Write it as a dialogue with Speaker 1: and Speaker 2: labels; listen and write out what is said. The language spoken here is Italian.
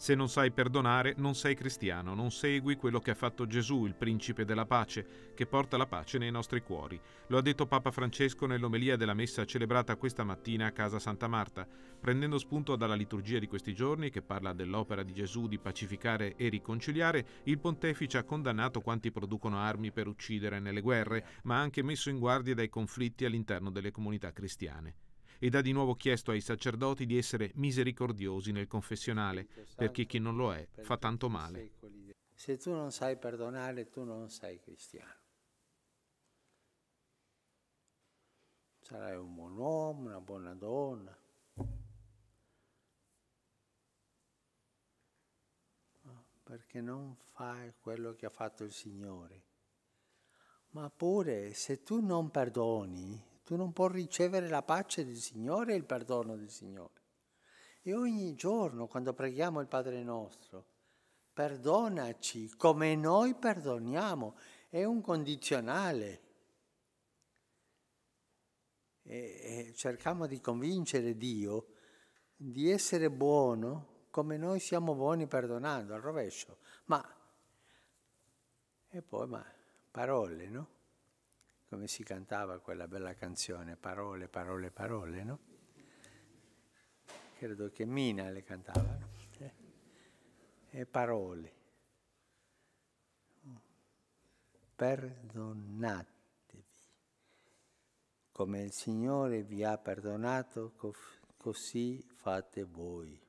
Speaker 1: Se non sai perdonare, non sei cristiano, non segui quello che ha fatto Gesù, il principe della pace, che porta la pace nei nostri cuori. Lo ha detto Papa Francesco nell'omelia della messa celebrata questa mattina a casa Santa Marta, prendendo spunto dalla liturgia di questi giorni che parla dell'opera di Gesù di pacificare e riconciliare, il pontefice ha condannato quanti producono armi per uccidere nelle guerre, ma ha anche messo in guardia dai conflitti all'interno delle comunità cristiane ed ha di nuovo chiesto ai sacerdoti di essere misericordiosi nel confessionale, perché chi non lo è fa tanto male.
Speaker 2: Se tu non sai perdonare, tu non sei cristiano. Sarai un buon uomo, una buona donna. perché non fai quello che ha fatto il Signore. Ma pure se tu non perdoni, tu non puoi ricevere la pace del Signore e il perdono del Signore. E ogni giorno quando preghiamo il Padre nostro, perdonaci come noi perdoniamo, è un condizionale. E, e cerchiamo di convincere Dio di essere buono come noi siamo buoni perdonando, al rovescio. Ma, e poi, ma, parole, no? come si cantava quella bella canzone, parole, parole, parole, no? Credo che Mina le cantava, no? Eh, e parole. Perdonatevi, come il Signore vi ha perdonato, così fate voi.